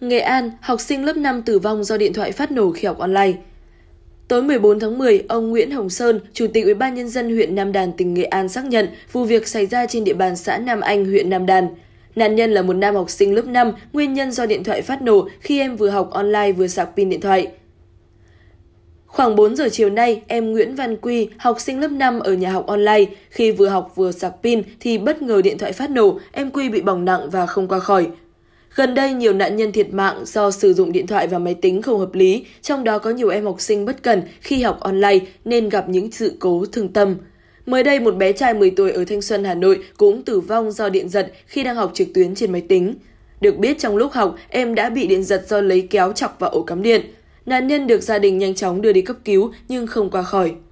Nghệ An, học sinh lớp 5 tử vong do điện thoại phát nổ khi học online. Tối 14 tháng 10, ông Nguyễn Hồng Sơn, Chủ tịch Ủy ban nhân dân huyện Nam Đàn tỉnh Nghệ An xác nhận vụ việc xảy ra trên địa bàn xã Nam Anh, huyện Nam Đàn. Nạn nhân là một nam học sinh lớp 5, nguyên nhân do điện thoại phát nổ khi em vừa học online vừa sạc pin điện thoại. Khoảng 4 giờ chiều nay, em Nguyễn Văn Quy, học sinh lớp 5 ở nhà học online, khi vừa học vừa sạc pin thì bất ngờ điện thoại phát nổ, em Quy bị bỏng nặng và không qua khỏi. Gần đây, nhiều nạn nhân thiệt mạng do sử dụng điện thoại và máy tính không hợp lý, trong đó có nhiều em học sinh bất cần khi học online nên gặp những sự cố thương tâm. Mới đây, một bé trai 10 tuổi ở Thanh Xuân, Hà Nội cũng tử vong do điện giật khi đang học trực tuyến trên máy tính. Được biết, trong lúc học, em đã bị điện giật do lấy kéo chọc vào ổ cắm điện. Nạn nhân được gia đình nhanh chóng đưa đi cấp cứu nhưng không qua khỏi.